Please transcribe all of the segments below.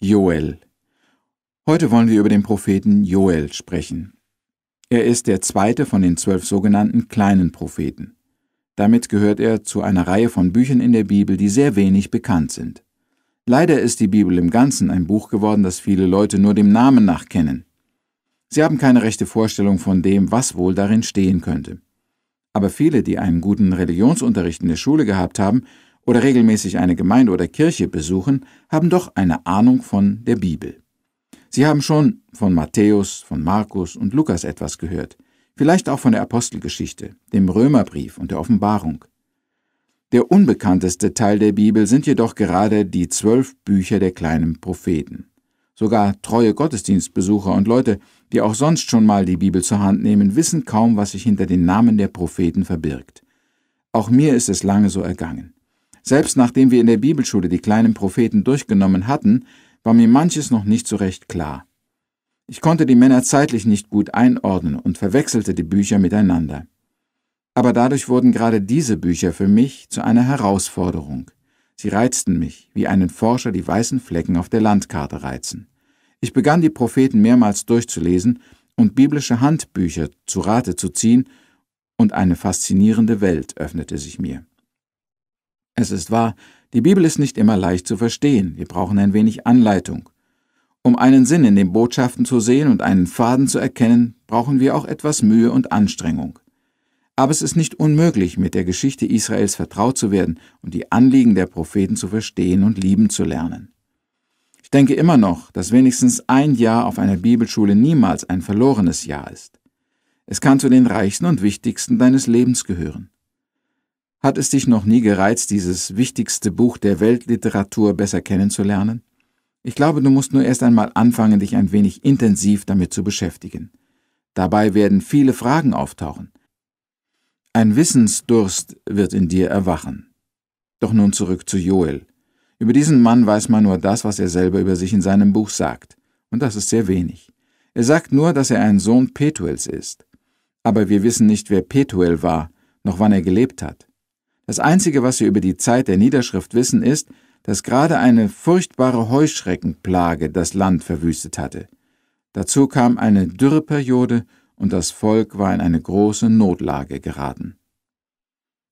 Joel. Heute wollen wir über den Propheten Joel sprechen. Er ist der zweite von den zwölf sogenannten kleinen Propheten. Damit gehört er zu einer Reihe von Büchern in der Bibel, die sehr wenig bekannt sind. Leider ist die Bibel im Ganzen ein Buch geworden, das viele Leute nur dem Namen nach kennen. Sie haben keine rechte Vorstellung von dem, was wohl darin stehen könnte. Aber viele, die einen guten Religionsunterricht in der Schule gehabt haben, oder regelmäßig eine Gemeinde oder Kirche besuchen, haben doch eine Ahnung von der Bibel. Sie haben schon von Matthäus, von Markus und Lukas etwas gehört, vielleicht auch von der Apostelgeschichte, dem Römerbrief und der Offenbarung. Der unbekannteste Teil der Bibel sind jedoch gerade die zwölf Bücher der kleinen Propheten. Sogar treue Gottesdienstbesucher und Leute, die auch sonst schon mal die Bibel zur Hand nehmen, wissen kaum, was sich hinter den Namen der Propheten verbirgt. Auch mir ist es lange so ergangen. Selbst nachdem wir in der Bibelschule die kleinen Propheten durchgenommen hatten, war mir manches noch nicht so recht klar. Ich konnte die Männer zeitlich nicht gut einordnen und verwechselte die Bücher miteinander. Aber dadurch wurden gerade diese Bücher für mich zu einer Herausforderung. Sie reizten mich, wie einen Forscher die weißen Flecken auf der Landkarte reizen. Ich begann die Propheten mehrmals durchzulesen und biblische Handbücher zu Rate zu ziehen, und eine faszinierende Welt öffnete sich mir. Es ist wahr, die Bibel ist nicht immer leicht zu verstehen, wir brauchen ein wenig Anleitung. Um einen Sinn in den Botschaften zu sehen und einen Faden zu erkennen, brauchen wir auch etwas Mühe und Anstrengung. Aber es ist nicht unmöglich, mit der Geschichte Israels vertraut zu werden und die Anliegen der Propheten zu verstehen und lieben zu lernen. Ich denke immer noch, dass wenigstens ein Jahr auf einer Bibelschule niemals ein verlorenes Jahr ist. Es kann zu den reichsten und wichtigsten deines Lebens gehören. Hat es dich noch nie gereizt, dieses wichtigste Buch der Weltliteratur besser kennenzulernen? Ich glaube, du musst nur erst einmal anfangen, dich ein wenig intensiv damit zu beschäftigen. Dabei werden viele Fragen auftauchen. Ein Wissensdurst wird in dir erwachen. Doch nun zurück zu Joel. Über diesen Mann weiß man nur das, was er selber über sich in seinem Buch sagt, und das ist sehr wenig. Er sagt nur, dass er ein Sohn Petuels ist. Aber wir wissen nicht, wer Petuel war, noch wann er gelebt hat. Das Einzige, was wir über die Zeit der Niederschrift wissen, ist, dass gerade eine furchtbare Heuschreckenplage das Land verwüstet hatte. Dazu kam eine Dürreperiode und das Volk war in eine große Notlage geraten.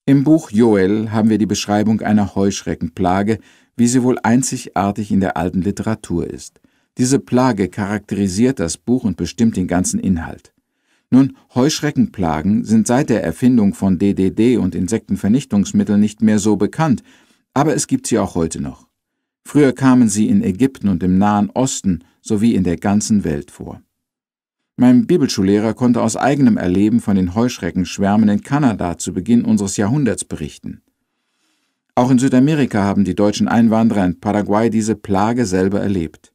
Im Buch Joel haben wir die Beschreibung einer Heuschreckenplage, wie sie wohl einzigartig in der alten Literatur ist. Diese Plage charakterisiert das Buch und bestimmt den ganzen Inhalt. Nun, Heuschreckenplagen sind seit der Erfindung von DDD und Insektenvernichtungsmitteln nicht mehr so bekannt, aber es gibt sie auch heute noch. Früher kamen sie in Ägypten und im Nahen Osten sowie in der ganzen Welt vor. Mein Bibelschullehrer konnte aus eigenem Erleben von den Heuschreckenschwärmen in Kanada zu Beginn unseres Jahrhunderts berichten. Auch in Südamerika haben die deutschen Einwanderer in Paraguay diese Plage selber erlebt.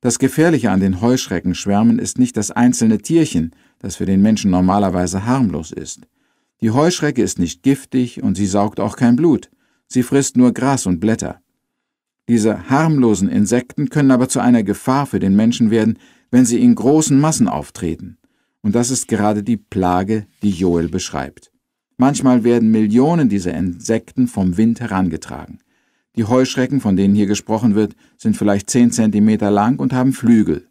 Das Gefährliche an den Heuschreckenschwärmen ist nicht das einzelne Tierchen, das für den Menschen normalerweise harmlos ist. Die Heuschrecke ist nicht giftig und sie saugt auch kein Blut. Sie frisst nur Gras und Blätter. Diese harmlosen Insekten können aber zu einer Gefahr für den Menschen werden, wenn sie in großen Massen auftreten. Und das ist gerade die Plage, die Joel beschreibt. Manchmal werden Millionen dieser Insekten vom Wind herangetragen. Die Heuschrecken, von denen hier gesprochen wird, sind vielleicht 10 cm lang und haben Flügel.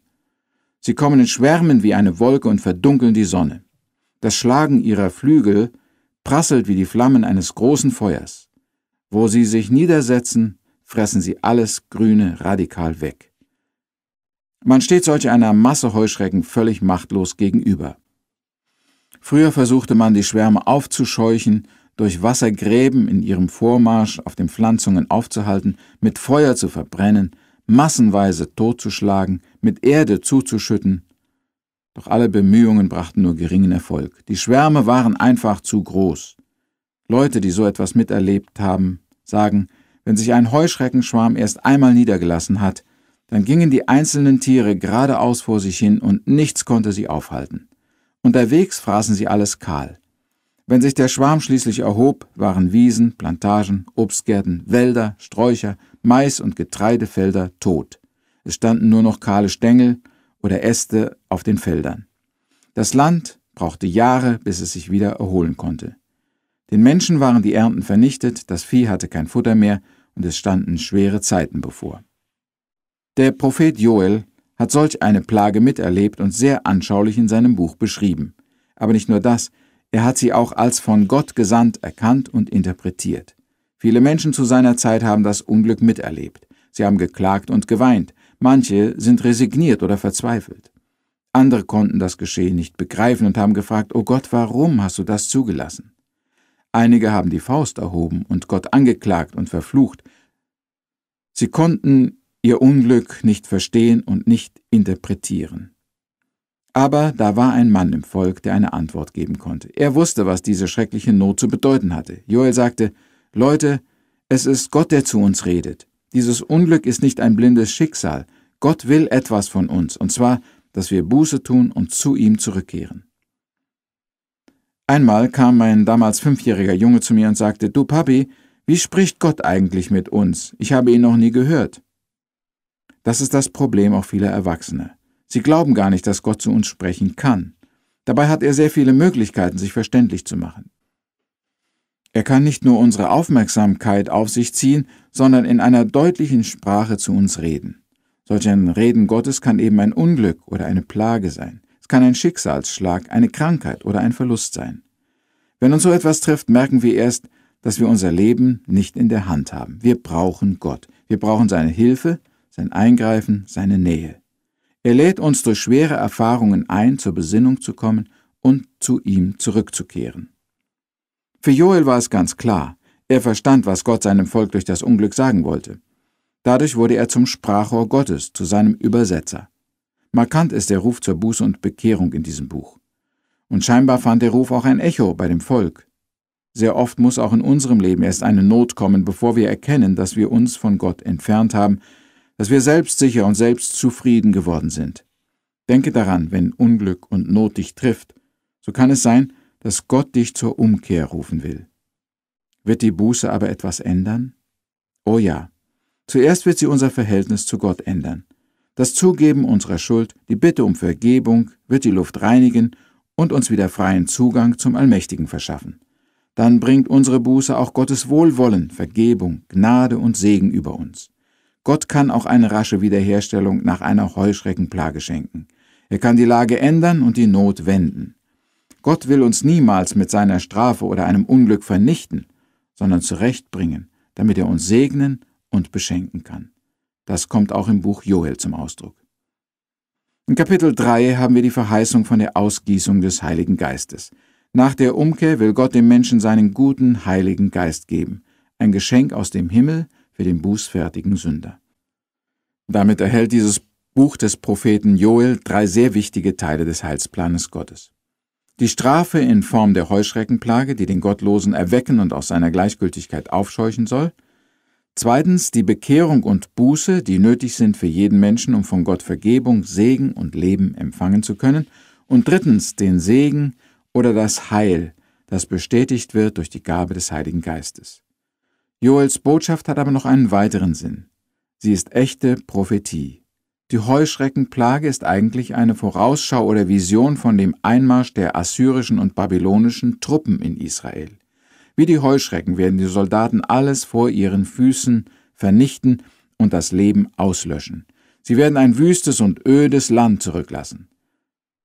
Sie kommen in Schwärmen wie eine Wolke und verdunkeln die Sonne. Das Schlagen ihrer Flügel prasselt wie die Flammen eines großen Feuers. Wo sie sich niedersetzen, fressen sie alles Grüne radikal weg. Man steht solch einer Masse Heuschrecken völlig machtlos gegenüber. Früher versuchte man, die Schwärme aufzuscheuchen, durch Wassergräben in ihrem Vormarsch auf den Pflanzungen aufzuhalten, mit Feuer zu verbrennen, massenweise totzuschlagen, mit Erde zuzuschütten. Doch alle Bemühungen brachten nur geringen Erfolg. Die Schwärme waren einfach zu groß. Leute, die so etwas miterlebt haben, sagen, wenn sich ein Heuschreckenschwarm erst einmal niedergelassen hat, dann gingen die einzelnen Tiere geradeaus vor sich hin und nichts konnte sie aufhalten. Unterwegs fraßen sie alles kahl. Wenn sich der Schwarm schließlich erhob, waren Wiesen, Plantagen, Obstgärten, Wälder, Sträucher, Mais- und Getreidefelder tot. Es standen nur noch kahle Stängel oder Äste auf den Feldern. Das Land brauchte Jahre, bis es sich wieder erholen konnte. Den Menschen waren die Ernten vernichtet, das Vieh hatte kein Futter mehr und es standen schwere Zeiten bevor. Der Prophet Joel hat solch eine Plage miterlebt und sehr anschaulich in seinem Buch beschrieben. Aber nicht nur das, er hat sie auch als von Gott gesandt erkannt und interpretiert. Viele Menschen zu seiner Zeit haben das Unglück miterlebt. Sie haben geklagt und geweint. Manche sind resigniert oder verzweifelt. Andere konnten das Geschehen nicht begreifen und haben gefragt, oh Gott, warum hast du das zugelassen? Einige haben die Faust erhoben und Gott angeklagt und verflucht. Sie konnten ihr Unglück nicht verstehen und nicht interpretieren. Aber da war ein Mann im Volk, der eine Antwort geben konnte. Er wusste, was diese schreckliche Not zu bedeuten hatte. Joel sagte, Leute, es ist Gott, der zu uns redet. Dieses Unglück ist nicht ein blindes Schicksal. Gott will etwas von uns, und zwar, dass wir Buße tun und zu ihm zurückkehren. Einmal kam mein damals fünfjähriger Junge zu mir und sagte, Du Papi, wie spricht Gott eigentlich mit uns? Ich habe ihn noch nie gehört. Das ist das Problem auch vieler Erwachsener. Sie glauben gar nicht, dass Gott zu uns sprechen kann. Dabei hat er sehr viele Möglichkeiten, sich verständlich zu machen. Er kann nicht nur unsere Aufmerksamkeit auf sich ziehen, sondern in einer deutlichen Sprache zu uns reden. Solch ein Reden Gottes kann eben ein Unglück oder eine Plage sein. Es kann ein Schicksalsschlag, eine Krankheit oder ein Verlust sein. Wenn uns so etwas trifft, merken wir erst, dass wir unser Leben nicht in der Hand haben. Wir brauchen Gott. Wir brauchen seine Hilfe, sein Eingreifen, seine Nähe. Er lädt uns durch schwere Erfahrungen ein, zur Besinnung zu kommen und zu ihm zurückzukehren. Für Joel war es ganz klar, er verstand, was Gott seinem Volk durch das Unglück sagen wollte. Dadurch wurde er zum Sprachrohr Gottes, zu seinem Übersetzer. Markant ist der Ruf zur Buße und Bekehrung in diesem Buch. Und scheinbar fand der Ruf auch ein Echo bei dem Volk. Sehr oft muss auch in unserem Leben erst eine Not kommen, bevor wir erkennen, dass wir uns von Gott entfernt haben dass wir selbstsicher und selbstzufrieden geworden sind. Denke daran, wenn Unglück und Not dich trifft, so kann es sein, dass Gott dich zur Umkehr rufen will. Wird die Buße aber etwas ändern? Oh ja. Zuerst wird sie unser Verhältnis zu Gott ändern. Das Zugeben unserer Schuld, die Bitte um Vergebung wird die Luft reinigen und uns wieder freien Zugang zum Allmächtigen verschaffen. Dann bringt unsere Buße auch Gottes Wohlwollen, Vergebung, Gnade und Segen über uns. Gott kann auch eine rasche Wiederherstellung nach einer Heuschreckenplage schenken. Er kann die Lage ändern und die Not wenden. Gott will uns niemals mit seiner Strafe oder einem Unglück vernichten, sondern zurechtbringen, damit er uns segnen und beschenken kann. Das kommt auch im Buch Joel zum Ausdruck. In Kapitel 3 haben wir die Verheißung von der Ausgießung des Heiligen Geistes. Nach der Umkehr will Gott dem Menschen seinen guten Heiligen Geist geben, ein Geschenk aus dem Himmel, für den bußfertigen Sünder. Damit erhält dieses Buch des Propheten Joel drei sehr wichtige Teile des Heilsplanes Gottes. Die Strafe in Form der Heuschreckenplage, die den Gottlosen erwecken und aus seiner Gleichgültigkeit aufscheuchen soll. Zweitens die Bekehrung und Buße, die nötig sind für jeden Menschen, um von Gott Vergebung, Segen und Leben empfangen zu können. Und drittens den Segen oder das Heil, das bestätigt wird durch die Gabe des Heiligen Geistes. Joels Botschaft hat aber noch einen weiteren Sinn. Sie ist echte Prophetie. Die Heuschreckenplage ist eigentlich eine Vorausschau oder Vision von dem Einmarsch der assyrischen und babylonischen Truppen in Israel. Wie die Heuschrecken werden die Soldaten alles vor ihren Füßen vernichten und das Leben auslöschen. Sie werden ein wüstes und ödes Land zurücklassen.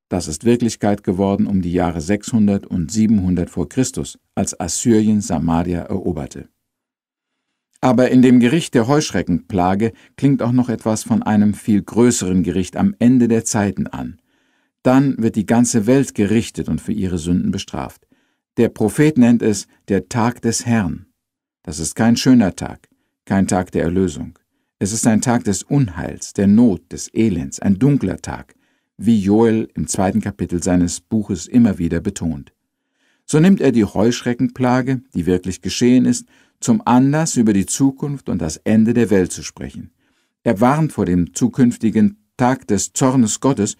Das ist Wirklichkeit geworden um die Jahre 600 und 700 vor Christus, als Assyrien Samaria eroberte. Aber in dem Gericht der Heuschreckenplage klingt auch noch etwas von einem viel größeren Gericht am Ende der Zeiten an. Dann wird die ganze Welt gerichtet und für ihre Sünden bestraft. Der Prophet nennt es der Tag des Herrn. Das ist kein schöner Tag, kein Tag der Erlösung. Es ist ein Tag des Unheils, der Not, des Elends, ein dunkler Tag, wie Joel im zweiten Kapitel seines Buches immer wieder betont. So nimmt er die Heuschreckenplage, die wirklich geschehen ist, zum Anlass, über die Zukunft und das Ende der Welt zu sprechen. Er warnt vor dem zukünftigen Tag des Zornes Gottes,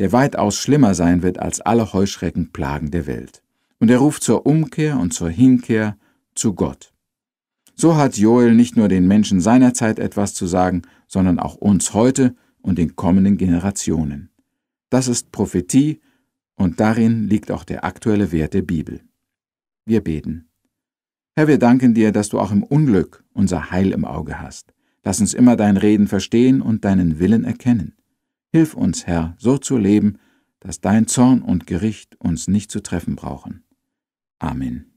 der weitaus schlimmer sein wird als alle Heuschreckenplagen der Welt. Und er ruft zur Umkehr und zur Hinkehr zu Gott. So hat Joel nicht nur den Menschen seiner Zeit etwas zu sagen, sondern auch uns heute und den kommenden Generationen. Das ist Prophetie und darin liegt auch der aktuelle Wert der Bibel. Wir beten. Herr, wir danken dir, dass du auch im Unglück unser Heil im Auge hast. Lass uns immer dein Reden verstehen und deinen Willen erkennen. Hilf uns, Herr, so zu leben, dass dein Zorn und Gericht uns nicht zu treffen brauchen. Amen.